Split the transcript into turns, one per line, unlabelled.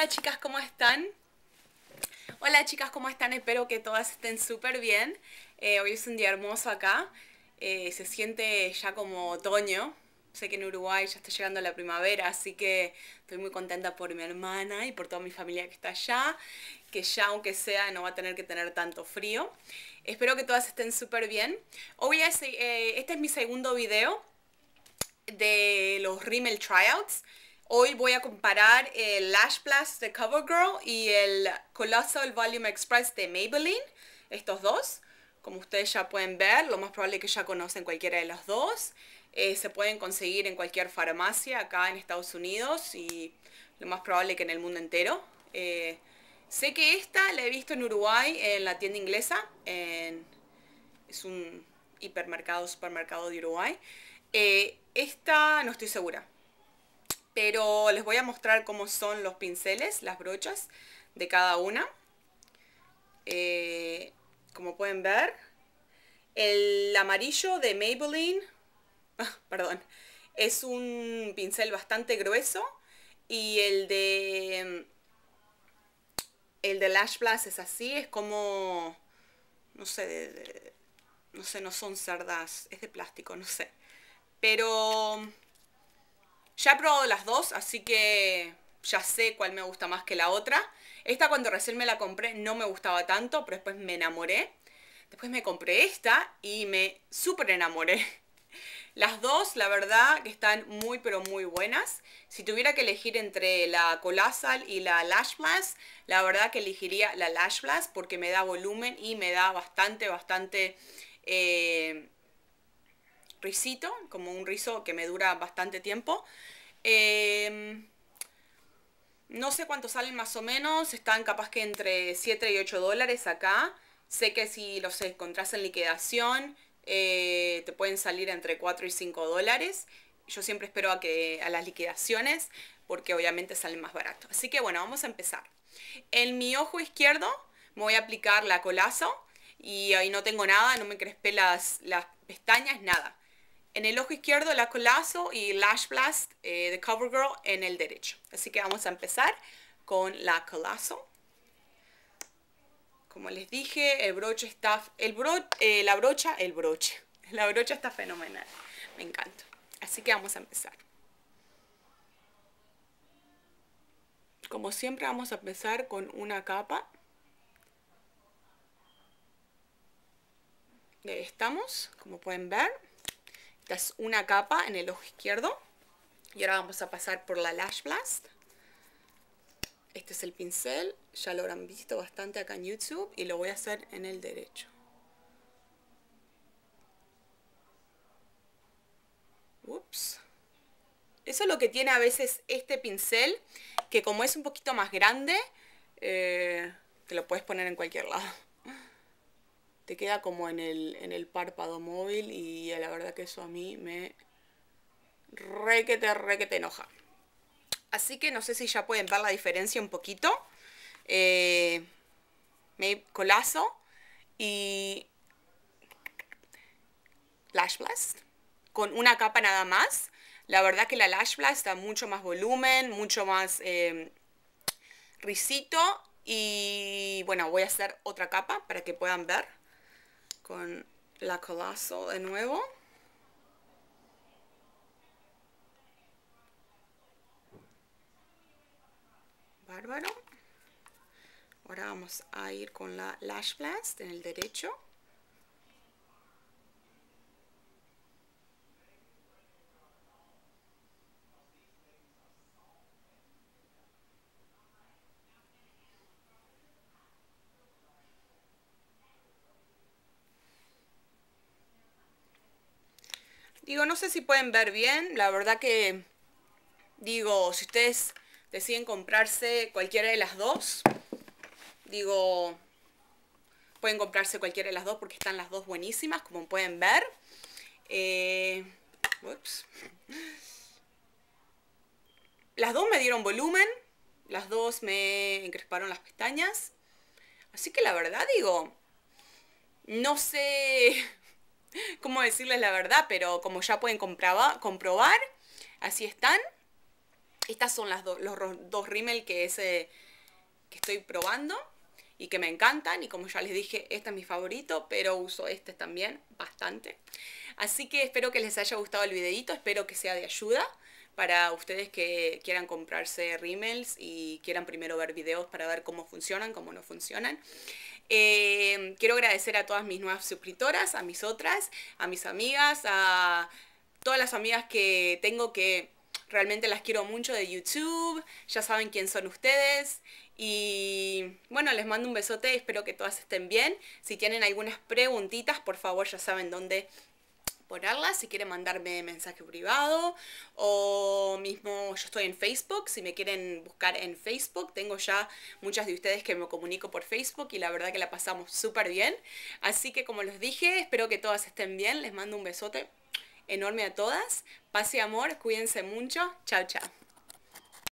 Hola chicas, ¿cómo están? Hola chicas, ¿cómo están? Espero que todas estén súper bien. Eh, hoy es un día hermoso acá. Eh, se siente ya como otoño. Sé que en Uruguay ya está llegando la primavera, así que estoy muy contenta por mi hermana y por toda mi familia que está allá, que ya aunque sea no va a tener que tener tanto frío. Espero que todas estén súper bien. Hoy eh, este es mi segundo video de los Rimmel Tryouts. Hoy voy a comparar el Lash Blast de CoverGirl y el Colossal Volume Express de Maybelline, estos dos. Como ustedes ya pueden ver, lo más probable es que ya conocen cualquiera de los dos. Eh, se pueden conseguir en cualquier farmacia acá en Estados Unidos y lo más probable que en el mundo entero. Eh, sé que esta la he visto en Uruguay, en la tienda inglesa. En, es un hipermercado, supermercado de Uruguay. Eh, esta no estoy segura pero les voy a mostrar cómo son los pinceles, las brochas de cada una. Eh, como pueden ver, el amarillo de Maybelline, ah, perdón, es un pincel bastante grueso y el de el de Lash Blast es así, es como no sé, no sé, no son cerdas, es de plástico, no sé. Pero ya he probado las dos, así que ya sé cuál me gusta más que la otra. Esta cuando recién me la compré no me gustaba tanto, pero después me enamoré. Después me compré esta y me súper enamoré. Las dos, la verdad, que están muy pero muy buenas. Si tuviera que elegir entre la Colossal y la Lash Blast, la verdad que elegiría la Lash Blast porque me da volumen y me da bastante, bastante... Eh, risito, como un rizo que me dura bastante tiempo. Em, no sé cuánto salen más o menos, están capaz que entre 7 y 8 dólares acá. Sé que si los encontrás en liquidación, eh, te pueden salir entre 4 y 5 dólares. Yo siempre espero a, que, a las liquidaciones porque obviamente salen más barato. Así que bueno, vamos a empezar. En mi ojo izquierdo me voy a aplicar la colazo y ahí no tengo nada, no me crespé las, las pestañas, nada. En el ojo izquierdo la Colazo y Lash Blast eh, de CoverGirl en el derecho. Así que vamos a empezar con la Colazo. Como les dije, el broche está... El bro, eh, la brocha, el broche. La brocha está fenomenal. Me encanta. Así que vamos a empezar. Como siempre vamos a empezar con una capa. ahí estamos, como pueden ver es una capa en el ojo izquierdo. Y ahora vamos a pasar por la Lash Blast. Este es el pincel, ya lo habrán visto bastante acá en YouTube y lo voy a hacer en el derecho. Ups. Eso es lo que tiene a veces este pincel, que como es un poquito más grande, eh, te lo puedes poner en cualquier lado te queda como en el, párpado móvil y la verdad que eso a mí me re que te, re que te enoja. Así que no sé si ya pueden ver la diferencia un poquito. Eh, me colazo y Lash Blast con una capa nada más. La verdad que la Lash Blast da mucho más volumen, mucho más em, risito. Y bueno, voy a hacer otra capa para que puedan ver con la Colossal de nuevo. Bárbaro. Ahora vamos a ir con la Lash Blast en el derecho. Digo, no sé si pueden ver bien, la verdad que digo, si ustedes deciden comprarse cualquiera de las dos, digo, pueden comprarse cualquiera de las dos porque están las dos buenísimas, como pueden ver. Eh, ups. Las dos me dieron volumen, las dos me encresparon las pestañas. Así que la verdad digo, no sé cómo decirles la verdad, pero como ya pueden comprobar, así están. Estas son las los dos rímel que, eh, que estoy probando y que me encantan. Y como ya les dije, este es mi favorito, pero uso este también bastante. Así que espero que les haya gustado el videito, espero que sea de ayuda para ustedes que quieran comprarse rímels y quieran primero ver videos para ver cómo funcionan, cómo no funcionan. Eh, quiero agradecer a todas mis nuevas suscriptoras, a mis otras, a mis amigas, a todas las amigas que tengo que realmente las quiero mucho de YouTube. Ya saben quién son ustedes. Y bueno, les mando un besote, espero que todas estén bien. Si tienen algunas preguntitas, por favor ya saben dónde ponerla si quieren mandarme mensaje privado o mismo yo estoy en Facebook, si me quieren buscar en Facebook, tengo ya muchas de ustedes que me comunico por Facebook y la verdad que la pasamos súper bien. Así que como les dije, espero que todas estén bien, les mando un besote enorme a todas, y amor, cuídense mucho, chao chao.